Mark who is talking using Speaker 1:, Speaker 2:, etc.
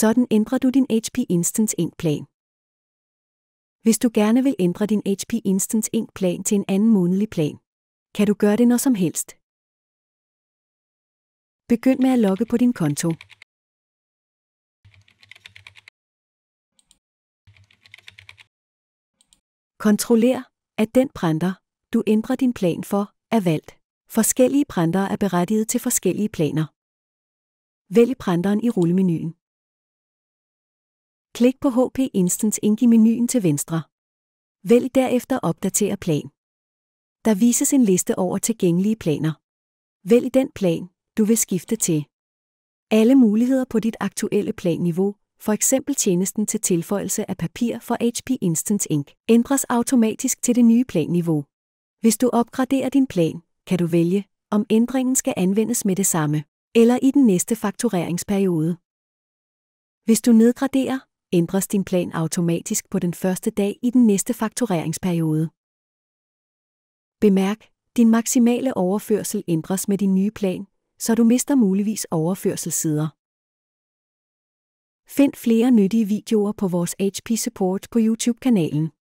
Speaker 1: Sådan ændrer du din HP Instance Ink plan. Hvis du gerne vil ændre din HP Instance Ink plan til en anden månedlig plan, kan du gøre det når som helst. Begynd med at logge på din konto. Kontroller, at den printer, du ændrer din plan for, er valgt. Forskellige printere er berettiget til forskellige planer. Vælg printeren i rullemenuen. Klik på HP Instance Ink i menuen til venstre. Vælg derefter Opdater plan. Der vises en liste over tilgængelige planer. Vælg den plan, du vil skifte til. Alle muligheder på dit aktuelle planniveau, f.eks. tjenesten til tilføjelse af papir for HP Instance Ink, ændres automatisk til det nye planniveau. Hvis du opgraderer din plan, kan du vælge, om ændringen skal anvendes med det samme, eller i den næste faktureringsperiode. Hvis du nedgraderer, ændres din plan automatisk på den første dag i den næste faktureringsperiode. Bemærk, din maksimale overførsel ændres med din nye plan, så du mister muligvis overførselssider. Find flere nyttige videoer på vores HP Support på
Speaker 2: YouTube-kanalen.